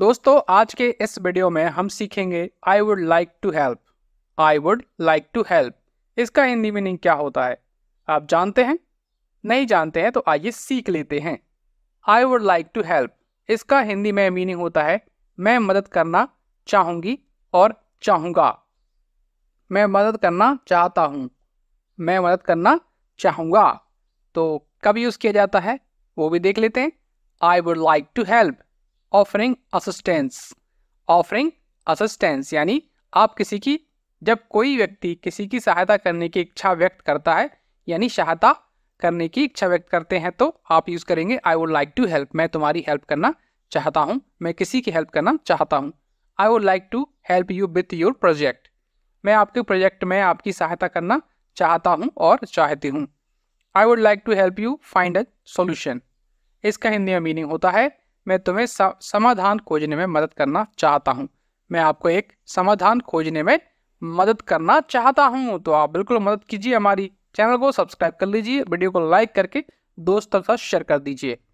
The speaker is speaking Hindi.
दोस्तों आज के इस वीडियो में हम सीखेंगे I would like to help I would like to help इसका हिंदी मीनिंग क्या होता है आप जानते हैं नहीं जानते हैं तो आइए सीख लेते हैं I would like to help इसका हिंदी में मीनिंग होता है मैं मदद करना चाहूँगी और चाहूँगा मैं मदद करना चाहता हूँ मैं मदद करना चाहूँगा तो कब यूज़ किया जाता है वो भी देख लेते हैं I would like to help offering assistance offering assistance यानी आप किसी की जब कोई व्यक्ति किसी की सहायता करने की इच्छा व्यक्त करता है यानी सहायता करने की इच्छा व्यक्त करते हैं तो आप यूज़ करेंगे I would like to help मैं तुम्हारी हेल्प करना चाहता हूँ मैं किसी की हेल्प करना चाहता हूँ I would like to help you with your project मैं आपके प्रोजेक्ट में आपकी सहायता करना चाहता हूँ और चाहती हूँ I would like to help you find a solution इसका हिंदी में मीनिंग होता है मैं तुम्हें समाधान खोजने में मदद करना चाहता हूँ मैं आपको एक समाधान खोजने में मदद करना चाहता हूँ तो आप बिल्कुल मदद कीजिए हमारी चैनल को सब्सक्राइब कर लीजिए वीडियो को लाइक करके दोस्तों के साथ शेयर कर दीजिए